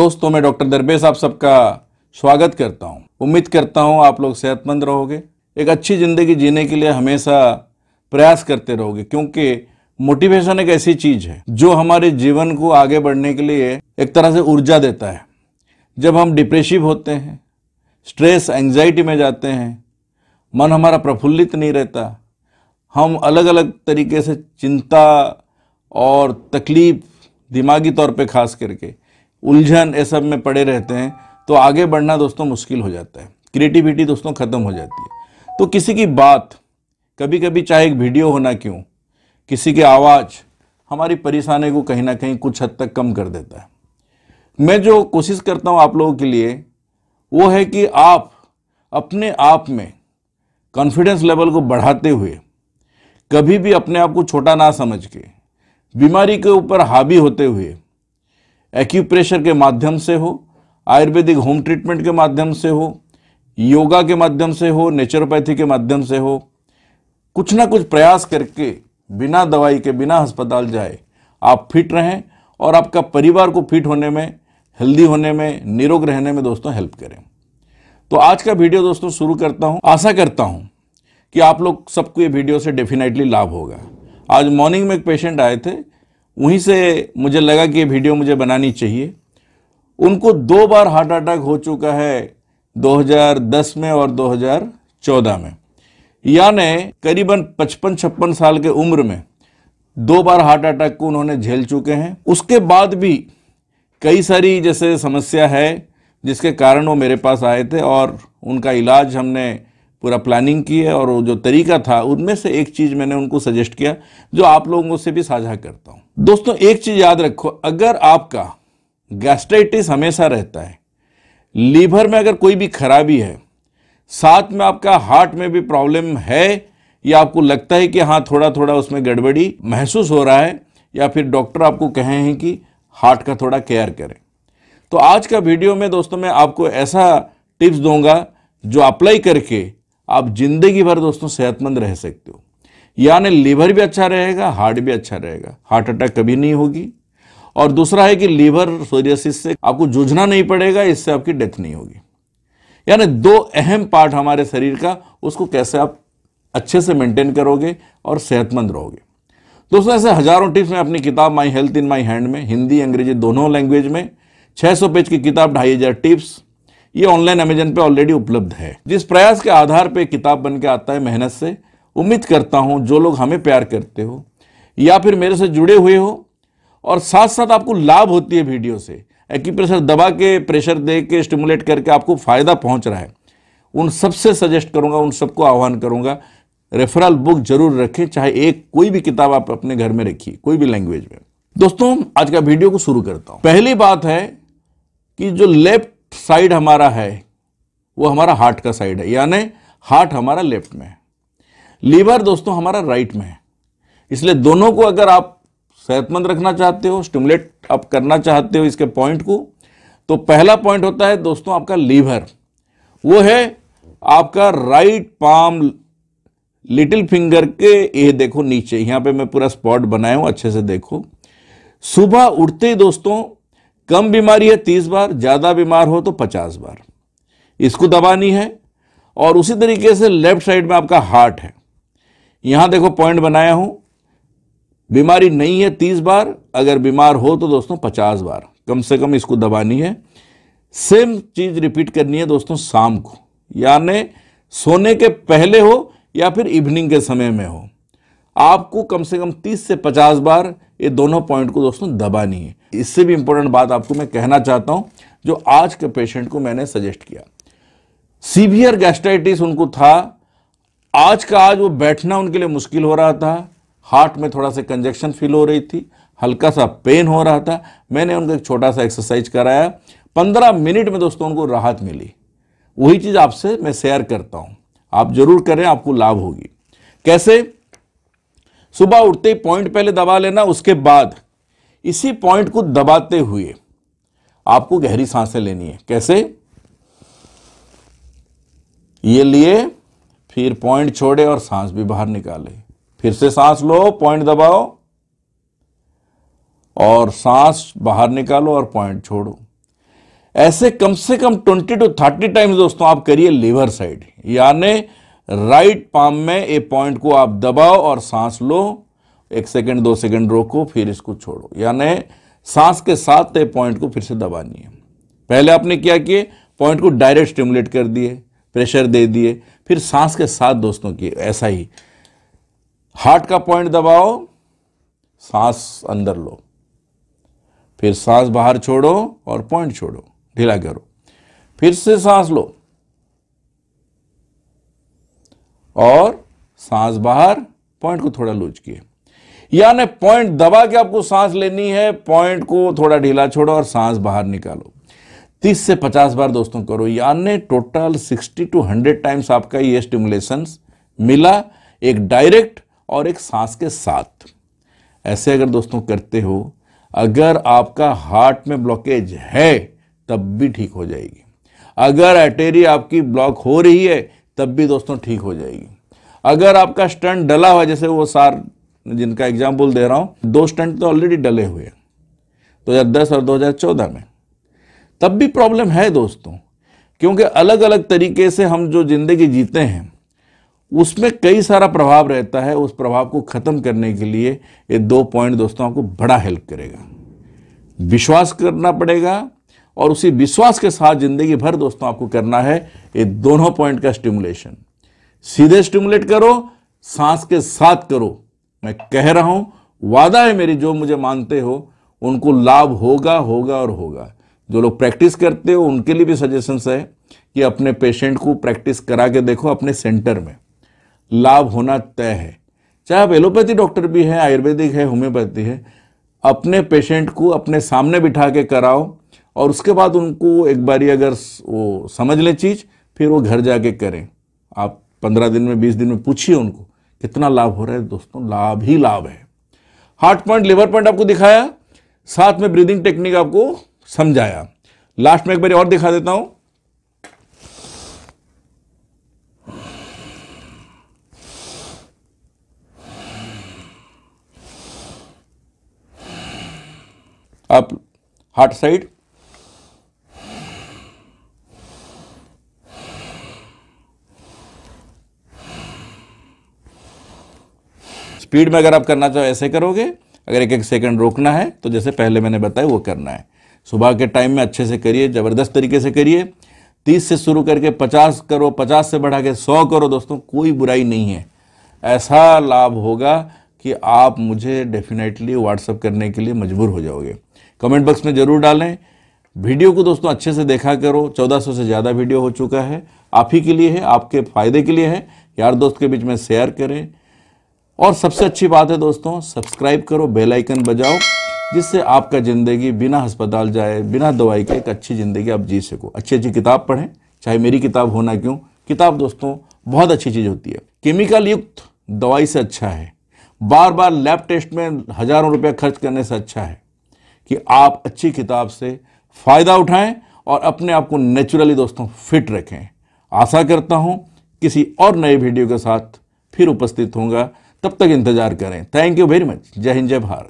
दोस्तों में डॉक्टर दरबे आप सबका स्वागत करता हूँ उम्मीद करता हूँ आप लोग सेहतमंद रहोगे एक अच्छी ज़िंदगी जीने के लिए हमेशा प्रयास करते रहोगे क्योंकि मोटिवेशन एक ऐसी चीज़ है जो हमारे जीवन को आगे बढ़ने के लिए एक तरह से ऊर्जा देता है जब हम डिप्रेसिव होते हैं स्ट्रेस एंगजाइटी में जाते हैं मन हमारा प्रफुल्लित नहीं रहता हम अलग अलग तरीके से चिंता और तकलीफ़ दिमागी तौर पे खास करके उलझन ये सब में पड़े रहते हैं तो आगे बढ़ना दोस्तों मुश्किल हो जाता है क्रिएटिविटी दोस्तों ख़त्म हो जाती है तो किसी की बात कभी कभी चाहे एक वीडियो होना क्यों किसी की आवाज़ हमारी परेशानी को कहीं ना कहीं कुछ हद तक कम कर देता है मैं जो कोशिश करता हूँ आप लोगों के लिए वो है कि आप अपने आप में कॉन्फिडेंस लेवल को बढ़ाते हुए कभी भी अपने आप को छोटा ना समझ के बीमारी के ऊपर हावी होते हुए एक्यूप्रेशर के माध्यम से हो आयुर्वेदिक होम ट्रीटमेंट के माध्यम से हो योगा के माध्यम से हो नेचुरोपैथी के माध्यम से हो कुछ ना कुछ प्रयास करके बिना दवाई के बिना अस्पताल जाए आप फिट रहें और आपका परिवार को फिट होने में हेल्दी होने में निरोग रहने में दोस्तों हेल्प करें तो आज का वीडियो दोस्तों शुरू करता हूं आशा करता हूं कि आप लोग सबको ये वीडियो से डेफिनेटली लाभ होगा आज मॉर्निंग में एक पेशेंट आए थे वहीं से मुझे लगा कि ये वीडियो मुझे बनानी चाहिए उनको दो बार हार्ट अटैक हो चुका है 2010 में और 2014 में यानी करीबन 55-56 साल के उम्र में दो बार हार्ट अटैक को उन्होंने झेल चुके हैं उसके बाद भी कई सारी जैसे समस्या है जिसके कारण वो मेरे पास आए थे और उनका इलाज हमने पूरा प्लानिंग की है और जो तरीका था उनमें से एक चीज़ मैंने उनको सजेस्ट किया जो आप लोगों से भी साझा करता हूँ दोस्तों एक चीज़ याद रखो अगर आपका गैस्ट्राइटिस हमेशा रहता है लीवर में अगर कोई भी खराबी है साथ में आपका हार्ट में भी प्रॉब्लम है या आपको लगता है कि हाँ थोड़ा थोड़ा उसमें गड़बड़ी महसूस हो रहा है या फिर डॉक्टर आपको कहे हैं कि हार्ट का थोड़ा केयर करें तो आज का वीडियो में दोस्तों मैं आपको ऐसा टिप्स दूंगा जो अप्लाई करके आप जिंदगी भर दोस्तों सेहतमंद रह सकते हो यानी लीवर भी अच्छा रहेगा हार्ट भी अच्छा रहेगा हार्ट अटैक कभी नहीं होगी और दूसरा है कि लीवर सोरियसिस से आपको जूझना नहीं पड़ेगा इससे आपकी डेथ नहीं होगी यानी दो अहम पार्ट हमारे शरीर का उसको कैसे आप अच्छे से मेंटेन करोगे और सेहतमंद रहोगे दोस्तों ऐसे हजारों टिप्स मैं अपनी किताब my health in my hand में हिंदी अंग्रेजी दोनों लैंग्वेज में 600 पेज की किताब ढाई हज़ार टिप्स ये ऑनलाइन अमेजन पे ऑलरेडी उपलब्ध है जिस प्रयास के आधार पे किताब बन के आता है मेहनत से उम्मीद करता हूँ जो लोग हमें प्यार करते हो या फिर मेरे से जुड़े हुए हो और साथ साथ आपको लाभ होती है वीडियो से एक्यूप्रेशर दबा के प्रेशर दे के स्टिमुलेट करके आपको फ़ायदा पहुँच रहा है उन सबसे सजेस्ट करूँगा उन सबको आह्वान करूँगा रेफरल बुक जरूर रखें चाहे एक कोई भी किताब आप अपने घर में रखिए कोई भी लैंग्वेज में दोस्तों आज का वीडियो को शुरू करता हूँ पहली बात है कि जो लेफ्ट साइड हमारा है वो हमारा हार्ट का साइड है यानी हार्ट हमारा लेफ्ट में है लीवर दोस्तों हमारा राइट में है इसलिए दोनों को अगर आप सेहतमंद रखना चाहते हो स्टिमुलेट आप करना चाहते हो इसके पॉइंट को तो पहला पॉइंट होता है दोस्तों आपका लीवर वो है आपका राइट पाम लिटिल फिंगर के ये देखो नीचे यहाँ पे मैं पूरा स्पॉट बनाया हूँ अच्छे से देखो सुबह उठते ही दोस्तों कम बीमारी है तीस बार ज़्यादा बीमार हो तो पचास बार इसको दबानी है और उसी तरीके से लेफ्ट साइड में आपका हार्ट है यहाँ देखो पॉइंट बनाया हूँ बीमारी नहीं है तीस बार अगर बीमार हो तो दोस्तों पचास बार कम से कम इसको दबानी है सेम चीज़ रिपीट करनी है दोस्तों शाम को यानी सोने के पहले हो या फिर इवनिंग के समय में हो आपको कम से कम 30 से 50 बार ये दोनों पॉइंट को दोस्तों दबानी है इससे भी इंपॉर्टेंट बात आपको मैं कहना चाहता हूं जो आज के पेशेंट को मैंने सजेस्ट किया सीवियर गैस्ट्राइटिस उनको था आज का आज वो बैठना उनके लिए मुश्किल हो रहा था हार्ट में थोड़ा सा कंजेक्शन फील हो रही थी हल्का सा पेन हो रहा था मैंने उनको एक छोटा सा एक्सरसाइज कराया पंद्रह मिनट में दोस्तों उनको राहत मिली वही चीज़ आपसे मैं शेयर करता हूँ आप जरूर करें आपको लाभ होगी कैसे सुबह उठते ही पॉइंट पहले दबा लेना उसके बाद इसी पॉइंट को दबाते हुए आपको गहरी सांसें लेनी है कैसे ये लिए फिर पॉइंट छोड़े और सांस भी बाहर निकाले फिर से सांस लो पॉइंट दबाओ और सांस बाहर निकालो और पॉइंट छोड़ो ऐसे कम से कम 20 टू 30 टाइम्स दोस्तों आप करिए लीवर साइड यानी राइट पाम में ए पॉइंट को आप दबाओ और सांस लो एक सेकंड दो सेकंड रोको फिर इसको छोड़ो यानी सांस के साथ ए पॉइंट को फिर से दबानी है पहले आपने क्या किए पॉइंट को डायरेक्ट स्टिमुलेट कर दिए प्रेशर दे दिए फिर सांस के साथ दोस्तों की ऐसा ही हार्ट का पॉइंट दबाओ सांस अंदर लो फिर सांस बाहर छोड़ो और पॉइंट छोड़ो ढीला करो फिर से सांस लो और सांस बाहर पॉइंट को थोड़ा लूज किए यानी पॉइंट दबा के आपको सांस लेनी है पॉइंट को थोड़ा ढीला छोड़ो और सांस बाहर निकालो 30 से 50 बार दोस्तों करो यानी टोटल 60 टू 100 टाइम्स आपका ये स्टिमुलेशन मिला एक डायरेक्ट और एक सांस के साथ ऐसे अगर दोस्तों करते हो अगर आपका हार्ट में ब्लॉकेज है तब भी ठीक हो जाएगी अगर एटेरी आपकी ब्लॉक हो रही है तब भी दोस्तों ठीक हो जाएगी अगर आपका स्टंट डला हुआ जैसे वो सार जिनका एग्जाम्पल दे रहा हूँ दो स्टंट तो ऑलरेडी डले हुए हैं दो हज़ार दस और दो हज़ार चौदह में तब भी प्रॉब्लम है दोस्तों क्योंकि अलग अलग तरीके से हम जो ज़िंदगी जीते हैं उसमें कई सारा प्रभाव रहता है उस प्रभाव को ख़त्म करने के लिए ये दो पॉइंट दोस्तों आपको बड़ा हेल्प करेगा विश्वास करना पड़ेगा और उसी विश्वास के साथ जिंदगी भर दोस्तों आपको करना है ये दोनों पॉइंट का स्टिमुलेशन सीधे स्टिमुलेट करो सांस के साथ करो मैं कह रहा हूं वादा है मेरी जो मुझे मानते हो उनको लाभ होगा होगा और होगा जो लोग प्रैक्टिस करते हो उनके लिए भी सजेशंस है कि अपने पेशेंट को प्रैक्टिस करा के देखो अपने सेंटर में लाभ होना तय है चाहे आप एलोपैथी डॉक्टर भी है आयुर्वेदिक है होम्योपैथी है अपने पेशेंट को अपने सामने बिठा के कराओ और उसके बाद उनको एक बारी अगर वो समझ लें चीज़ फिर वो घर जाके करें आप पंद्रह दिन में बीस दिन में पूछिए उनको कितना लाभ हो रहा है दोस्तों लाभ ही लाभ है हार्ट पॉइंट लिवर पॉइंट आपको दिखाया साथ में ब्रीदिंग टेक्निक आपको समझाया लास्ट में एक बार और दिखा देता हूं आप हार्ट साइड स्पीड में अगर आप करना चाहो ऐसे करोगे अगर एक एक सेकंड रोकना है तो जैसे पहले मैंने बताया वो करना है सुबह के टाइम में अच्छे से करिए ज़बरदस्त तरीके से करिए तीस से शुरू करके पचास करो पचास से बढ़ा के सौ करो दोस्तों कोई बुराई नहीं है ऐसा लाभ होगा कि आप मुझे डेफिनेटली व्हाट्सअप करने के लिए मजबूर हो जाओगे कमेंट बॉक्स में ज़रूर डालें वीडियो को दोस्तों अच्छे से देखा करो चौदह से ज़्यादा वीडियो हो चुका है आप ही के लिए है आपके फ़ायदे के लिए है यार दोस्त के बीच में शेयर करें और सबसे अच्छी बात है दोस्तों सब्सक्राइब करो बेल आइकन बजाओ जिससे आपका ज़िंदगी बिना अस्पताल जाए बिना दवाई के एक अच्छी ज़िंदगी आप जी सको अच्छी अच्छी किताब पढ़ें चाहे मेरी किताब होना क्यों किताब दोस्तों बहुत अच्छी चीज़ होती है केमिकल युक्त दवाई से अच्छा है बार बार लैब टेस्ट में हज़ारों रुपया खर्च करने से अच्छा है कि आप अच्छी किताब से फ़ायदा उठाएं और अपने आप को नेचुरली दोस्तों फिट रखें आशा करता हूं किसी और नए वीडियो के साथ फिर उपस्थित होंगे तब तक इंतजार करें थैंक यू वेरी मच जय हिंद जय भारत